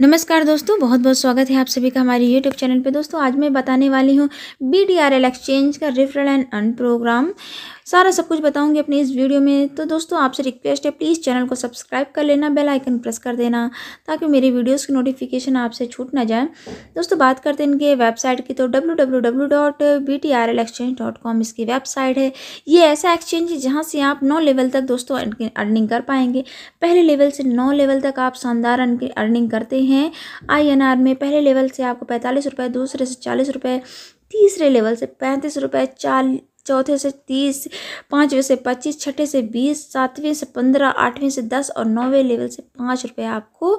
नमस्कार दोस्तों बहुत बहुत स्वागत है आप सभी का हमारे यूट्यूब चैनल पे दोस्तों आज मैं बताने वाली हूँ B D R L exchange का रिफरल एंड अन प्रोग्राम सारा सब कुछ बताऊंगी अपने इस वीडियो में तो दोस्तों आपसे रिक्वेस्ट है प्लीज़ चैनल को सब्सक्राइब कर लेना बेल आइकन प्रेस कर देना ताकि मेरी वीडियोस की नोटिफिकेशन आपसे छूट ना जाए दोस्तों बात करते हैं इनके वेबसाइट की तो डब्ल्यू इसकी वेबसाइट है ये ऐसा एक्सचेंज है जहाँ से आप नौ लेवल तक दोस्तों अर्निंग कर पाएंगे पहले लेवल से नौ लेवल तक आप शानदार अर्निंग करते हैं आई में पहले लेवल से आपको पैंतालीस रुपये दूसरे से चालीस रुपये तीसरे लेवल से पैंतीस रुपये चाल चौथे से तीस पाँचवें से पच्चीस छठे से बीस सातवें से पंद्रह आठवें से दस और नौवें लेवल से पाँच रुपये आपको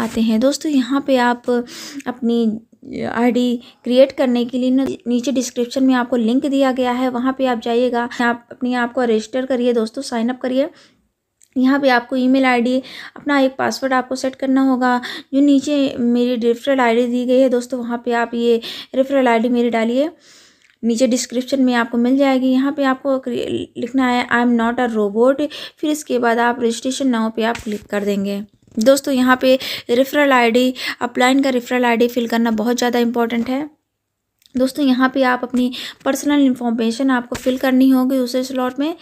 आते हैं दोस्तों यहाँ पे आप अपनी आईडी क्रिएट करने के लिए नीचे डिस्क्रिप्शन में आपको लिंक दिया गया है वहाँ पे आप जाइएगा आप अपने आप को रजिस्टर करिए दोस्तों साइनअप करिए यहाँ पे आपको ईमेल आईडी अपना एक पासवर्ड आपको सेट करना होगा जो नीचे मेरी रेफरल आईडी दी गई है दोस्तों वहाँ पे आप ये रेफरल आईडी मेरी डालिए नीचे डिस्क्रिप्शन में आपको मिल जाएगी यहाँ पे आपको लिखना है I am not a robot फिर इसके बाद आप रजिस्ट्रेशन नाव पे आप क्लिक कर देंगे दोस्तों यहाँ पे रेफरल आईडी अपलाइन का रेफरल आईडी फिल करना बहुत ज़्यादा इंपॉर्टेंट है दोस्तों यहाँ पे आप अपनी पर्सनल इन्फॉर्मेशन आपको फिल करनी होगी दूसरे स्लॉट में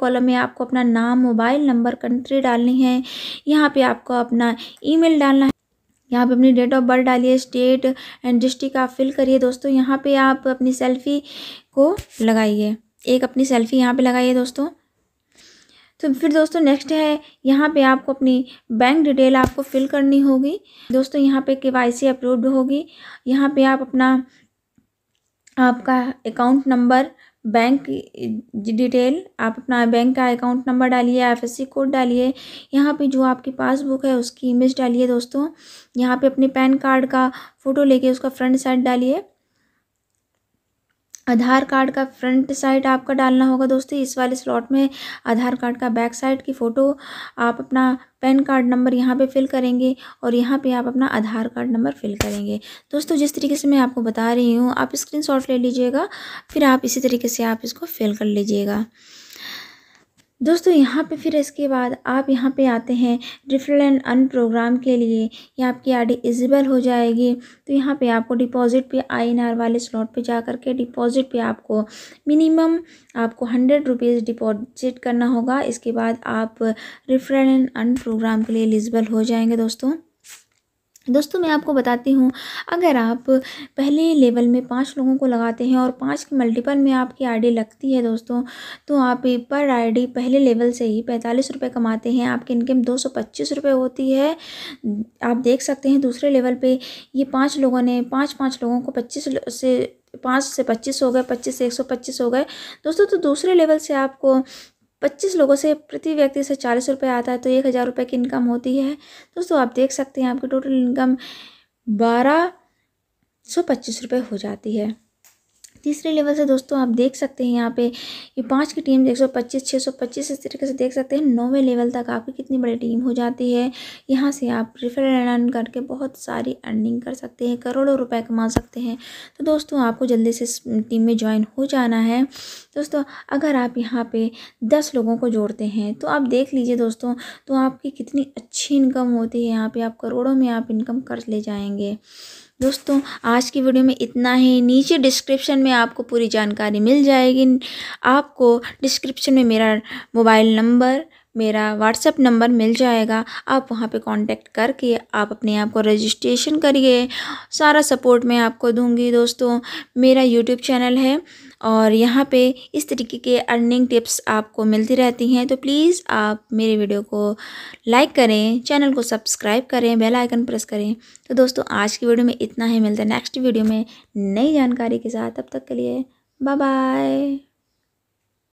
कॉलम में आपको अपना नाम मोबाइल नंबर कंट्री डालनी है यहाँ पे आपको अपना ईमेल डालना है यहाँ पे अपनी डेट ऑफ बर्थ डालिए स्टेट एंड डिस्ट्रिक्ट आप फिल करिए दोस्तों यहाँ पे आप अपनी सेल्फी को लगाइए एक अपनी सेल्फी यहाँ पर लगाइए दोस्तों तो फिर दोस्तों नेक्स्ट है यहाँ पे आपको अपनी बैंक डिटेल आपको फिल करनी होगी दोस्तों यहाँ पे के वाई सी अप्रूव्ड होगी यहाँ पे आप अपना आपका अकाउंट नंबर बैंक डिटेल आप अपना बैंक का अकाउंट नंबर डालिए आईएफएससी कोड डालिए यहाँ पे जो आपकी पासबुक है उसकी इमेज डालिए दोस्तों यहाँ पे अपने पैन कार्ड का फ़ोटो लेके उसका फ्रंट साइड डालिए आधार कार्ड का फ्रंट साइड आपका डालना होगा दोस्तों इस वाले स्लॉट में आधार कार्ड का बैक साइड की फ़ोटो आप अपना पैन कार्ड नंबर यहाँ पे फिल करेंगे और यहाँ पे आप अपना आधार कार्ड नंबर फिल करेंगे दोस्तों जिस तरीके से मैं आपको बता रही हूँ आप स्क्रीनशॉट ले लीजिएगा फिर आप इसी तरीके से आप इसको फिल कर लीजिएगा दोस्तों यहाँ पे फिर इसके बाद आप यहाँ पे आते हैं रिफंड एंड अन प्रोग्राम के लिए ये आपकी आईडी डी इजिबल हो जाएगी तो यहाँ पे आपको डिपॉजिट पे आई एन आर वाले स्लॉट पे जा करके के डिपॉजिट पे आपको मिनिमम आपको हंड्रेड रुपीज़ डिपॉजिट करना होगा इसके बाद आप रिफंड एंड अन प्रोग्राम के लिए एलिजिबल हो जाएंगे दोस्तों दोस्तों मैं आपको बताती हूँ अगर आप पहले लेवल में पाँच लोगों को लगाते हैं और पाँच के मल्टीपल में आपकी आईडी लगती है दोस्तों तो आप पर आईडी पहले लेवल से ही पैंतालीस रुपये कमाते हैं आपकी इनकम दो सौ पच्चीस रुपये होती है आप देख सकते हैं दूसरे लेवल पे ये पाँच लोगों ने पाँच पाँच लोगों को पच्चीस से पाँच से पच्चीस हो गए पच्चीस से एक सौ पच्चीस हो गए दोस्तों तो दूसरे लेवल से आपको पच्चीस लोगों से प्रति व्यक्ति से चालीस रुपये आता है तो एक हज़ार रुपये की इनकम होती है दोस्तों आप देख सकते हैं आपकी टोटल इनकम बारह सौ पच्चीस रुपये हो जाती है तीसरे लेवल से दोस्तों आप देख सकते हैं यहाँ पे ये पाँच की टीम एक सौ पच्चीस छः सौ पच्चीस इस तरीके से देख सकते हैं नौवें लेवल तक आपकी कितनी बड़ी टीम हो जाती है यहाँ से आप रिफर अर्न करके बहुत सारी अर्निंग कर सकते हैं करोड़ों रुपए कमा सकते हैं तो दोस्तों आपको जल्दी से इस टीम में ज्वाइन हो जाना है दोस्तों अगर आप यहाँ पर दस लोगों को जोड़ते हैं तो आप देख लीजिए दोस्तों तो आपकी कितनी अच्छी इनकम होती है यहाँ पर आप करोड़ों में आप इनकम कर ले जाएंगे दोस्तों आज की वीडियो में इतना ही नीचे डिस्क्रिप्शन में आपको पूरी जानकारी मिल जाएगी आपको डिस्क्रिप्शन में मेरा मोबाइल नंबर मेरा व्हाट्सएप नंबर मिल जाएगा आप वहाँ पे कांटेक्ट करके आप अपने आप को रजिस्ट्रेशन करिए सारा सपोर्ट मैं आपको दूंगी दोस्तों मेरा यूट्यूब चैनल है और यहाँ पे इस तरीके के अर्निंग टिप्स आपको मिलती रहती हैं तो प्लीज़ आप मेरे वीडियो को लाइक करें चैनल को सब्सक्राइब करें बेल आइकन प्रेस करें तो दोस्तों आज की वीडियो में इतना ही मिलता है नेक्स्ट वीडियो में नई जानकारी के साथ अब तक के लिए बाय बाय